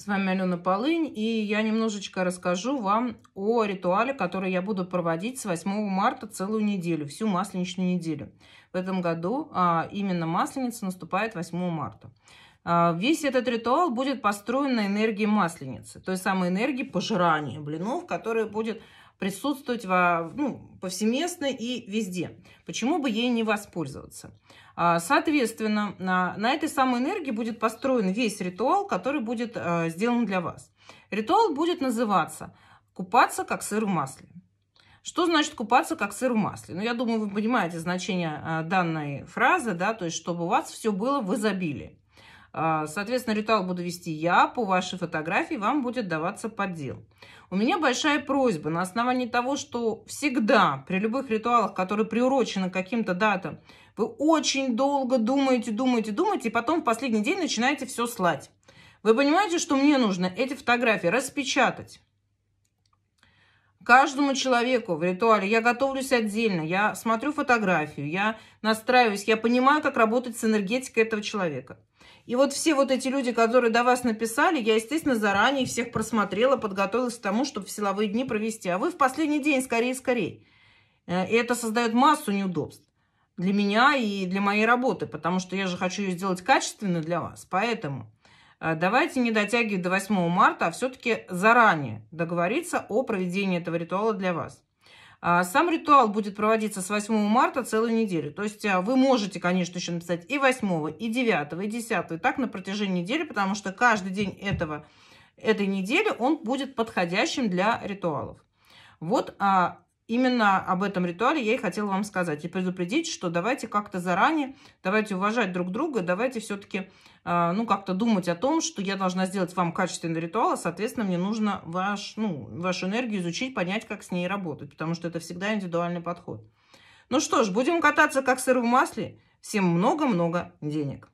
С вами Алена Полынь, и я немножечко расскажу вам о ритуале, который я буду проводить с 8 марта целую неделю, всю масленичную неделю. В этом году а, именно масленица наступает 8 марта. А, весь этот ритуал будет построен на энергии масленицы, той самой энергии пожирания блинов, которая будет присутствовать во, ну, повсеместно и везде. Почему бы ей не воспользоваться? А, соответственно, на, на этой самой энергии будет построен весь ритуал, который будет э, сделан для вас. Ритуал будет называться «Купаться как сыр в масле». Что значит купаться как сыр в масле? Ну, я думаю, вы понимаете значение а, данной фразы, да, то есть, чтобы у вас все было в изобилии. А, соответственно, ритуал буду вести я, по вашей фотографии вам будет даваться поддел. У меня большая просьба на основании того, что всегда при любых ритуалах, которые приурочены к каким-то датам, вы очень долго думаете, думаете, думаете, и потом в последний день начинаете все слать. Вы понимаете, что мне нужно эти фотографии распечатать, каждому человеку в ритуале. Я готовлюсь отдельно, я смотрю фотографию, я настраиваюсь, я понимаю, как работать с энергетикой этого человека. И вот все вот эти люди, которые до вас написали, я, естественно, заранее всех просмотрела, подготовилась к тому, чтобы в силовые дни провести. А вы в последний день скорее-скорее. Э, и это создает массу неудобств для меня и для моей работы, потому что я же хочу ее сделать качественно для вас. Поэтому Э, давайте не дотягивать до 8 марта, а все-таки заранее договориться о проведении этого ритуала для вас. Э, сам ритуал будет проводиться с 8 марта целую неделю. То есть э, вы можете, конечно, еще написать и 8, и 9, и 10, и так на протяжении недели, потому что каждый день этого, этой недели он будет подходящим для ритуалов. Вот а именно об этом ритуале я и хотела вам сказать и предупредить, что давайте как-то заранее, давайте уважать друг друга, давайте все-таки, а, ну, как-то думать о том, что я должна сделать вам качественный ритуал, а, соответственно, мне нужно ваш, ну, вашу энергию изучить, понять, как с ней работать, потому что это всегда индивидуальный подход. Ну что ж, будем кататься как сыр в масле. Всем много-много денег.